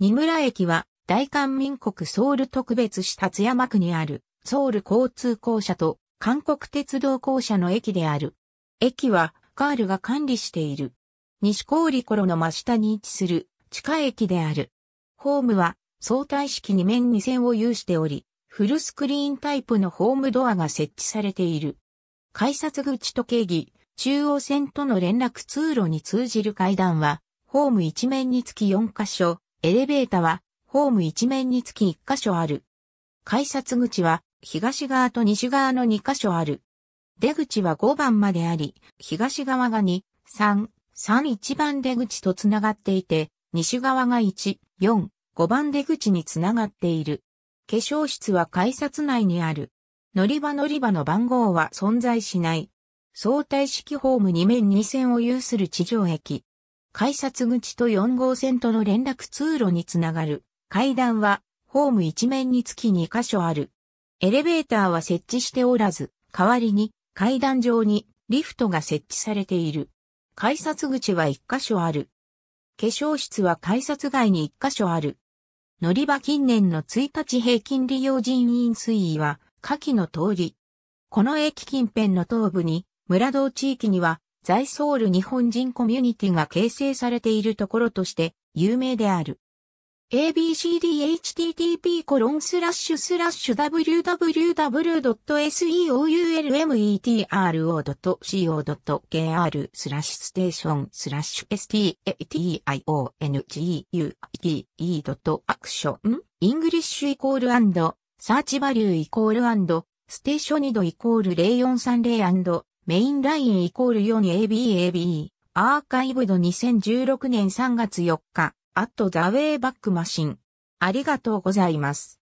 二村駅は大韓民国ソウル特別市立山区にあるソウル交通公社と韓国鉄道公社の駅である。駅はカールが管理している。西氷頃の真下に位置する地下駅である。ホームは相対式2面2線を有しており、フルスクリーンタイプのホームドアが設置されている。改札口と経儀、中央線との連絡通路に通じる階段は、ホーム一面につき4箇所、エレベータは、ホーム一面につき1箇所ある。改札口は、東側と西側の2箇所ある。出口は5番まであり、東側が2、3、31番出口とつながっていて、西側が1、4、5番出口につながっている。化粧室は改札内にある。乗り場乗り場の番号は存在しない。相対式ホーム2面2線を有する地上駅。改札口と4号線との連絡通路につながる。階段は、ホーム一面につき2箇所ある。エレベーターは設置しておらず、代わりに階段上にリフトが設置されている。改札口は1箇所ある。化粧室は改札外に1箇所ある。乗り場近年の1日平均利用人員推移は、下記の通り。この駅近辺の東部に、村道地域には、在ソウル日本人コミュニティが形成されているところとして有名である。abcdhttp www.seoulmetro.co.kr スラッシュステーションスラッシュ stationguite.action イングリッシュイコールサーチバリューイコールステーショニドイコール0430メインラインイコール 4ABAB、アーカイブド2016年3月4日、アットザウェイバックマシン。ありがとうございます。